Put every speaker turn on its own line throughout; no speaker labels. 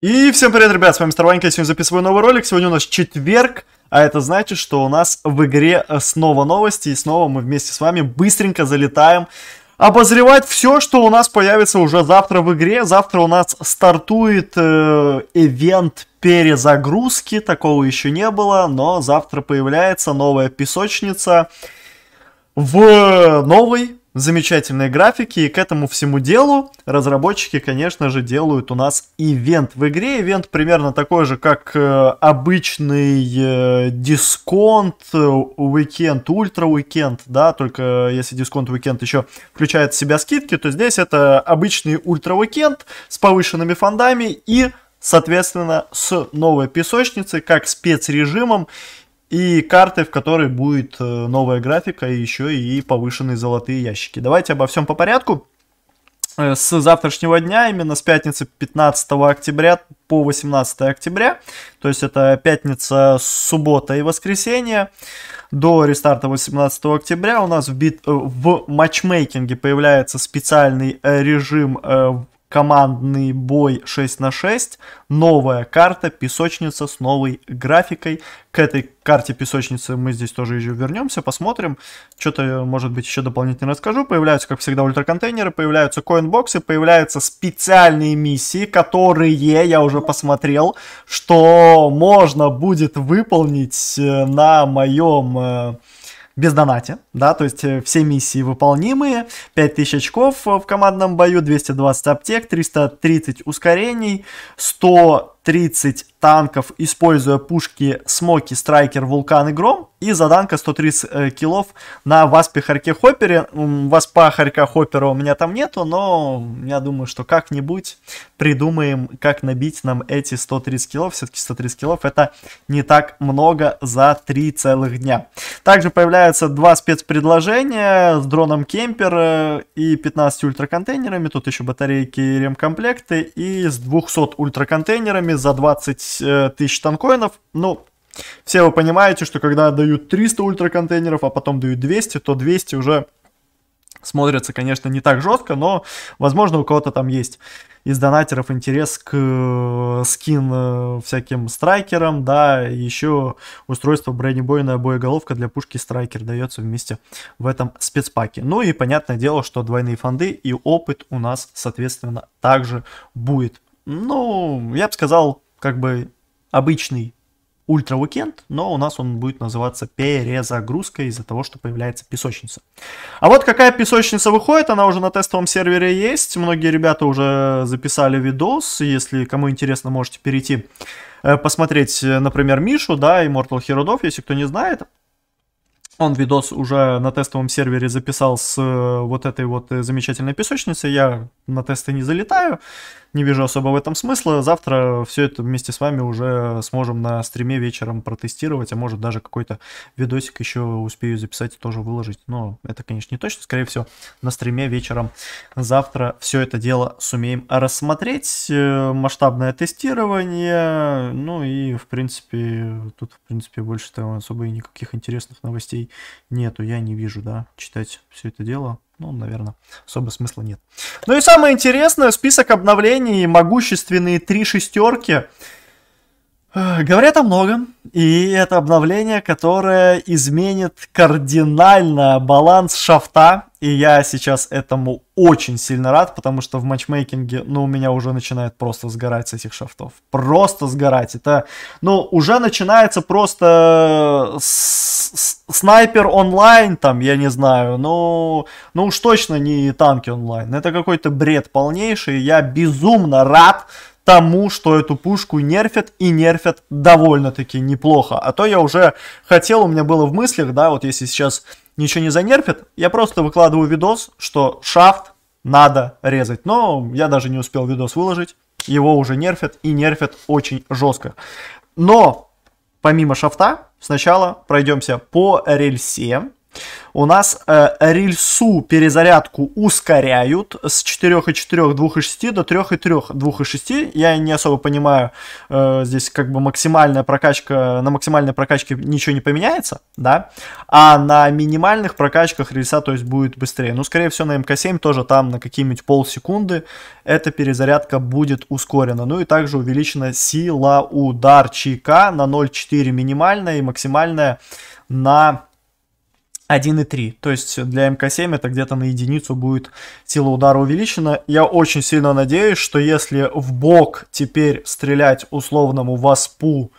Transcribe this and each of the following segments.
И всем привет, ребят, с вами Старванька, я сегодня записываю новый ролик, сегодня у нас четверг, а это значит, что у нас в игре э, снова новости, и снова мы вместе с вами быстренько залетаем обозревать все, что у нас появится уже завтра в игре. Завтра у нас стартует э, ивент перезагрузки, такого еще не было, но завтра появляется новая песочница в новой замечательные графики, и к этому всему делу разработчики, конечно же, делают у нас ивент в игре. Ивент примерно такой же, как э, обычный э, дисконт, э, уикенд, ультра уикенд, да, только если дисконт уикенд еще включает в себя скидки, то здесь это обычный ультра уикенд с повышенными фондами и соответственно, с новой песочницей, как спецрежимом и карты, в которой будет э, новая графика и еще и повышенные золотые ящики. Давайте обо всем по порядку. Э, с завтрашнего дня, именно с пятницы 15 октября по 18 октября, то есть это пятница, суббота и воскресенье, до рестарта 18 октября у нас в, бит, э, в матчмейкинге появляется специальный режим командный бой 6 на 6, новая карта, песочница с новой графикой. К этой карте песочницы мы здесь тоже еще вернемся, посмотрим. Что-то, может быть, еще дополнительно расскажу. Появляются, как всегда, ультраконтейнеры, появляются коинбоксы, появляются специальные миссии, которые я уже посмотрел, что можно будет выполнить э, на моем э, без донате, да, то есть э, все миссии выполнимые, 5000 очков э, в командном бою, 220 аптек, 330 ускорений, 100 30 танков, используя пушки Смоки, Страйкер, Вулкан и Гром. И заданка 130 э, килов на Васпе Харьке Хоппере. Васпа Харька Хоппера у меня там нету, но я думаю, что как-нибудь придумаем, как набить нам эти 130 килов. Все-таки 130 килов это не так много за 3 целых дня. Также появляются два спецпредложения с дроном Кемпер э, и 15 ультраконтейнерами. Тут еще батарейки и ремкомплекты. И с 200 ультраконтейнерами за 20 э, тысяч танкоинов, ну, все вы понимаете, что когда дают 300 ультраконтейнеров, а потом дают 200, то 200 уже смотрится, конечно, не так жестко, но, возможно, у кого-то там есть из донатеров интерес к э, скин э, всяким страйкерам, да, еще устройство бронебойная боеголовка для пушки страйкер дается вместе в этом спецпаке. Ну и понятное дело, что двойные фонды и опыт у нас, соответственно, также будет. Ну, я бы сказал, как бы обычный ультра уикенд, но у нас он будет называться перезагрузка из-за того, что появляется песочница. А вот какая песочница выходит, она уже на тестовом сервере есть. Многие ребята уже записали видос. Если кому интересно, можете перейти э, посмотреть, э, например, Мишу, да, Immortal Hero Dove, если кто не знает. Он видос уже на тестовом сервере записал с э, вот этой вот замечательной песочницей. Я на тесты не залетаю не вижу особо в этом смысла. Завтра все это вместе с вами уже сможем на стриме вечером протестировать, а может даже какой-то видосик еще успею записать и тоже выложить. Но это, конечно, не точно. Скорее всего, на стриме вечером завтра все это дело сумеем рассмотреть. Э, масштабное тестирование. Ну и, в принципе, тут, в принципе, больше того особо и никаких интересных новостей нету. Я не вижу, да, читать все это дело. Ну, наверное, особо смысла нет. Ну и самое интересное, список обновлений, могущественные три шестерки – Э, говорят о многом, и это обновление, которое изменит кардинально баланс шафта, и я сейчас этому очень сильно рад, потому что в матчмейкинге, ну, у меня уже начинает просто сгорать с этих шафтов. Просто сгорать. Это, ну, уже начинается просто э, снайпер онлайн, там, я не знаю, ну, ну уж точно не танки онлайн. Это какой-то бред полнейший, я безумно рад тому, что эту пушку нерфят и нерфят довольно-таки неплохо. А то я уже хотел, у меня было в мыслях, да, вот если сейчас ничего не занерфят, я просто выкладываю видос, что шафт надо резать. Но я даже не успел видос выложить, его уже нерфят и нерфят очень жестко. Но помимо шафта сначала пройдемся по рельсе, у нас э, рельсу перезарядку ускоряют с 4,4 2,6 до 3,3 2,6. Я не особо понимаю, э, здесь как бы максимальная прокачка, на максимальной прокачке ничего не поменяется, да, а на минимальных прокачках рельса, то есть будет быстрее. Ну, скорее всего, на МК-7 тоже там на какие-нибудь полсекунды эта перезарядка будет ускорена. Ну и также увеличена сила ударчика на 0,4 минимальная и максимальная на 1,3. То есть для МК-7 это где-то на единицу будет сила удара увеличена. Я очень сильно надеюсь, что если в бок теперь стрелять условному васпу,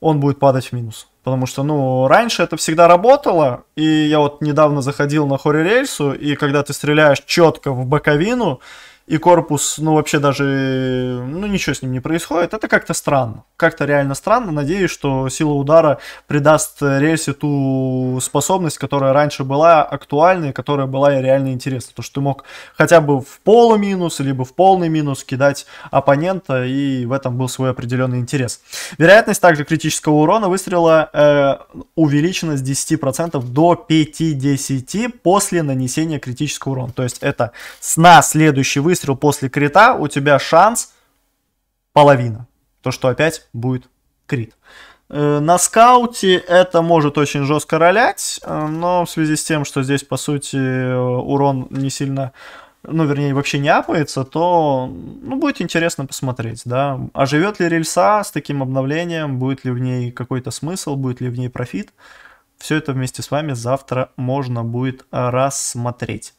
он будет падать в минус. Потому что, ну, раньше это всегда работало, и я вот недавно заходил на хоррорельсу, и когда ты стреляешь четко в боковину, и корпус, ну, вообще даже, ну, ничего с ним не происходит, это как-то странно. Как-то реально странно. Надеюсь, что сила удара придаст рельсе ту способность, которая раньше была актуальна и которая была и реально интересна. То, что ты мог хотя бы в полуминус, либо в полный минус кидать оппонента, и в этом был свой определенный интерес. Вероятность также критического урона выстрела э, увеличена с 10% до 50% после нанесения критического урона. То есть это сна следующий выстрел выстрел после крита, у тебя шанс половина. То, что опять будет крит. Э, на скауте это может очень жестко ролять, э, но в связи с тем, что здесь, по сути, урон не сильно ну, вернее, вообще не апается, то, ну, будет интересно посмотреть, да. А живет ли рельса с таким обновлением, будет ли в ней какой-то смысл, будет ли в ней профит. Все это вместе с вами завтра можно будет э, рассмотреть.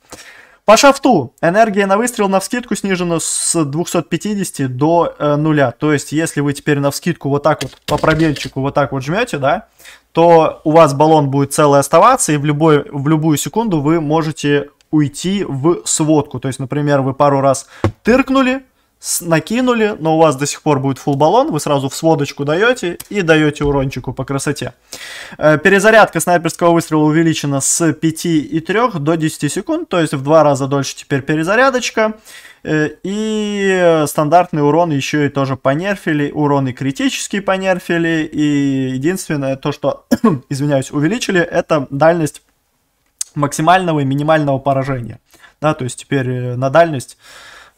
По шафту энергия на выстрел на вскидку снижена с 250 до э, нуля. То есть, если вы теперь на вскидку вот так вот по пробельчику вот так вот жмете, да, то у вас баллон будет целый оставаться, и в, любой, в любую секунду вы можете уйти в сводку. То есть, например, вы пару раз тыркнули, накинули, но у вас до сих пор будет full баллон, вы сразу в сводочку даете и даете урончику по красоте. Э, перезарядка снайперского выстрела увеличена с 5 и 3 до 10 секунд, то есть в два раза дольше теперь перезарядочка. Э, и стандартный урон еще и тоже понерфили, урон и критический понерфили, и единственное то, что, извиняюсь, увеличили, это дальность максимального и минимального поражения. Да, то есть теперь э, на дальность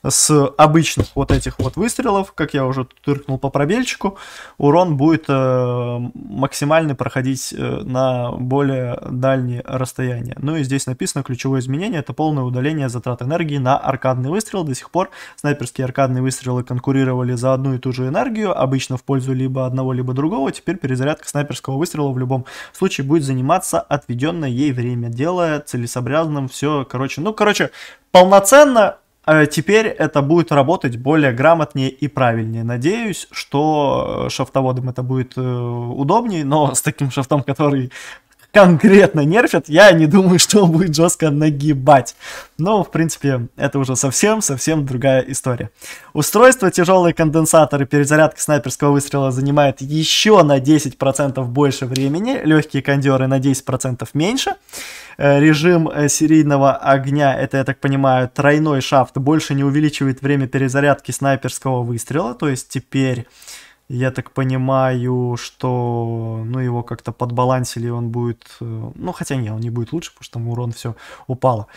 с обычных вот этих вот выстрелов, как я уже тыркнул по пробельчику, урон будет э, максимально проходить э, на более дальние расстояния. Ну и здесь написано ключевое изменение, это полное удаление затрат энергии на аркадный выстрел. До сих пор снайперские аркадные выстрелы конкурировали за одну и ту же энергию, обычно в пользу либо одного, либо другого. Теперь перезарядка снайперского выстрела в любом случае будет заниматься отведенное ей время, делая целесообразным все, короче, ну, короче, полноценно Э, теперь это будет работать более грамотнее и правильнее. Надеюсь, что э, шафтоводам это будет э, удобнее, но с таким шафтом, который конкретно нерфят, я не думаю, что он будет жестко нагибать. Но, в принципе, это уже совсем-совсем другая история. Устройство тяжелые конденсаторы перезарядки снайперского выстрела занимает еще на 10% больше времени, легкие кондеры на 10% меньше. Э, режим э, серийного огня, это, я так понимаю, тройной шафт, больше не увеличивает время перезарядки снайперского выстрела, то есть теперь я так понимаю, что ну, его как-то подбалансили, он будет... Э, ну, хотя не, он не будет лучше, потому что там урон все упало.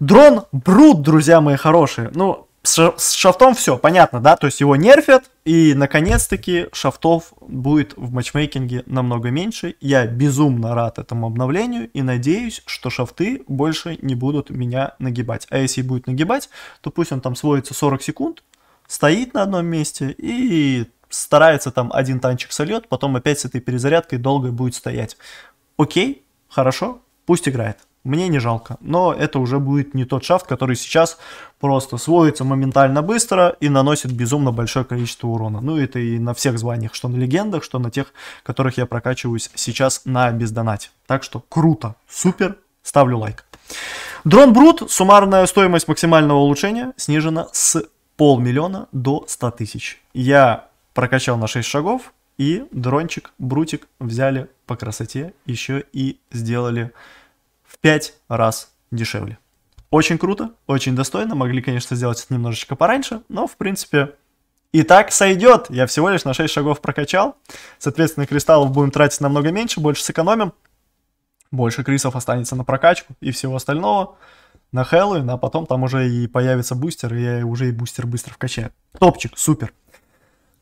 Дрон Брут, друзья мои хорошие. Ну, с шафтом все понятно, да? То есть его нерфят, и наконец-таки шафтов будет в матчмейкинге намного меньше. Я безумно рад этому обновлению и надеюсь, что шафты больше не будут меня нагибать. А если будет нагибать, то пусть он там сводится 40 секунд, стоит на одном месте и старается там один танчик сольет, потом опять с этой перезарядкой долго будет стоять. Окей, хорошо, пусть играет. Мне не жалко, но это уже будет не тот шафт, который сейчас просто сводится моментально быстро и наносит безумно большое количество урона. Ну это и на всех званиях, что на легендах, что на тех, которых я прокачиваюсь сейчас на бездонате. Так что круто, супер, ставлю лайк. Дрон Брут, суммарная стоимость максимального улучшения снижена с полмиллиона до 100 тысяч. Я прокачал на 6 шагов, и дрончик, брутик взяли по красоте еще и сделали в 5 раз дешевле. Очень круто, очень достойно. Могли, конечно, сделать это немножечко пораньше, но, в принципе, и так сойдет. Я всего лишь на 6 шагов прокачал. Соответственно, кристаллов будем тратить намного меньше, больше сэкономим. Больше крисов останется на прокачку и всего остального на Хэллоуин, а потом там уже и появится бустер, и я уже и бустер быстро вкачаю. Топчик, супер.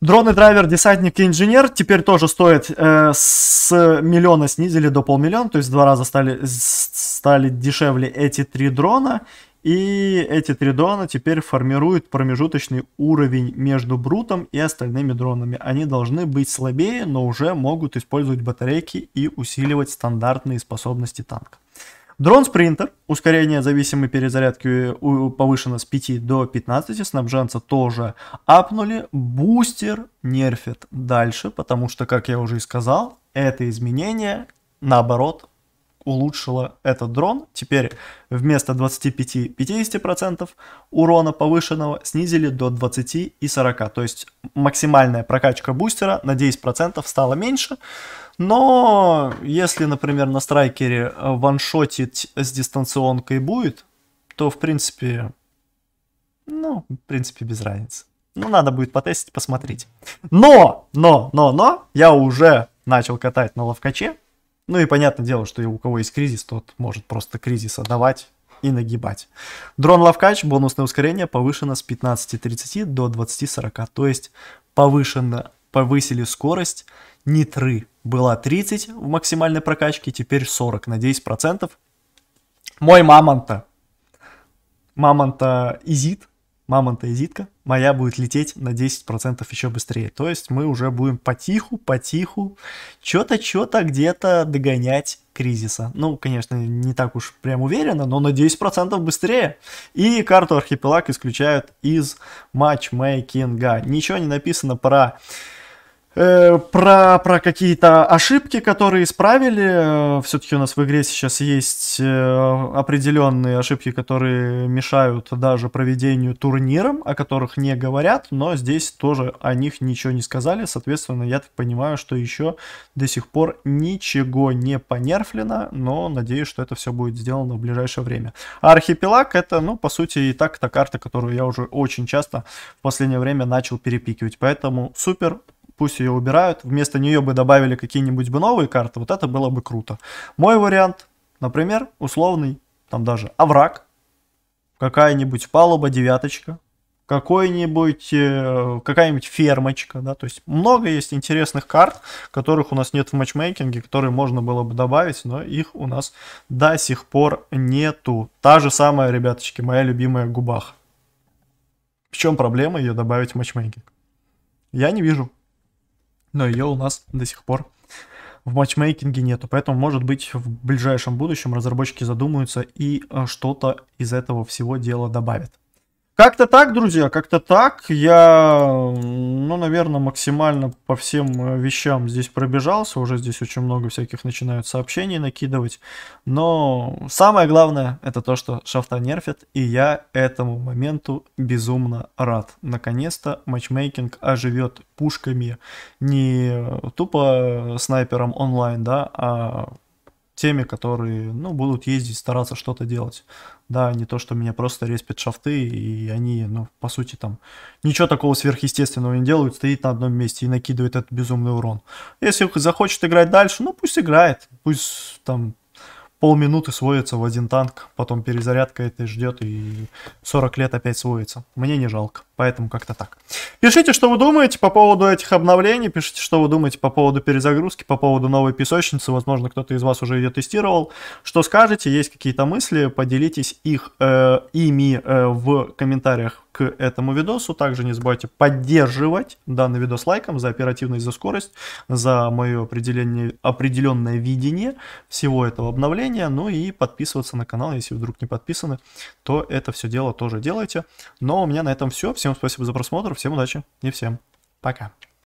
Дроны драйвер, десантник и инженер теперь тоже стоят э, с миллиона снизили до полмиллиона, то есть в два раза стали, стали дешевле эти три дрона. И эти три дрона теперь формируют промежуточный уровень между Брутом и остальными дронами. Они должны быть слабее, но уже могут использовать батарейки и усиливать стандартные способности танка. Дрон Спринтер, ускорение зависимой перезарядки повышено с 5 до 15, снабженца тоже апнули, бустер нерфит дальше, потому что, как я уже и сказал, это изменение, наоборот, улучшило этот дрон. Теперь вместо 25-50% урона повышенного снизили до 20 и 40. То есть максимальная прокачка бустера на 10% стала меньше. Но если, например, на страйкере э, ваншотить с дистанционкой будет, то, в принципе, ну, в принципе, без разницы. Ну, надо будет потестить, посмотреть. Но, но, но, но, я уже начал катать на ловкаче. Ну и понятное дело, что у кого есть кризис, тот может просто кризис отдавать и нагибать. Дрон ловкач, бонусное ускорение повышено с 15.30 до 20.40, то есть повышено, повысили скорость нитры. Была 30 в максимальной прокачке, теперь 40 на 10%. процентов. Мой мамонта. Мамонта изит. Мамонта изитка. Моя будет лететь на 10% процентов еще быстрее. То есть мы уже будем потиху, потиху, что-то, что-то где-то догонять кризиса. Ну, конечно, не так уж прям уверенно, но на 10% процентов быстрее. И карту архипелаг исключают из матчмейкинга. Ничего не написано про Э, про, про какие-то ошибки, которые исправили. Э, Все-таки у нас в игре сейчас есть э, определенные ошибки, которые мешают даже проведению турниром, о которых не говорят, но здесь тоже о них ничего не сказали. Соответственно, я так понимаю, что еще до сих пор ничего не понерфлено, но надеюсь, что это все будет сделано в ближайшее время. архипелаг это, ну, по сути, и так та карта, которую я уже очень часто в последнее время начал перепикивать. Поэтому супер, пусть ее убирают, вместо нее бы добавили какие-нибудь бы новые карты, вот это было бы круто. Мой вариант, например, условный, там даже овраг, какая-нибудь палуба девяточка, какой-нибудь, э, какая-нибудь фермочка, да, то есть много есть интересных карт, которых у нас нет в матчмейкинге, которые можно было бы добавить, но их у нас до сих пор нету. Та же самая, ребяточки, моя любимая губах. В чем проблема ее добавить в матчмейкинг? Я не вижу но ее у нас до сих пор в матчмейкинге нету, поэтому, может быть, в ближайшем будущем разработчики задумаются и э, что-то из этого всего дела добавят. Как-то так, друзья, как-то так. Я ну, наверное, максимально по всем э, вещам здесь пробежался. Уже здесь очень много всяких начинают сообщений накидывать. Но самое главное, это то, что шафта нерфит. И я этому моменту безумно рад. Наконец-то матчмейкинг оживет пушками. Не тупо снайпером онлайн, да, а теми, которые, ну, будут ездить, стараться что-то делать. Да, не то, что меня просто респят шафты, и они, ну, по сути, там, ничего такого сверхъестественного не делают, стоит на одном месте и накидывает этот безумный урон. Если захочет играть дальше, ну, пусть играет, пусть там полминуты сводится в один танк, потом перезарядка это ждет и 40 лет опять сводится. Мне не жалко, поэтому как-то так. Пишите, что вы думаете по поводу этих обновлений, пишите, что вы думаете по поводу перезагрузки, по поводу новой песочницы, возможно, кто-то из вас уже ее тестировал. Что скажете, есть какие-то мысли, поделитесь их, э, ими э, в комментариях к этому видосу. Также не забывайте поддерживать данный видос лайком за оперативность, за скорость, за мое определение, определенное видение всего этого обновления. Ну и подписываться на канал, если вдруг не подписаны, то это все дело тоже делайте. Но ну а у меня на этом все. Всем спасибо за просмотр, всем удачи и всем пока.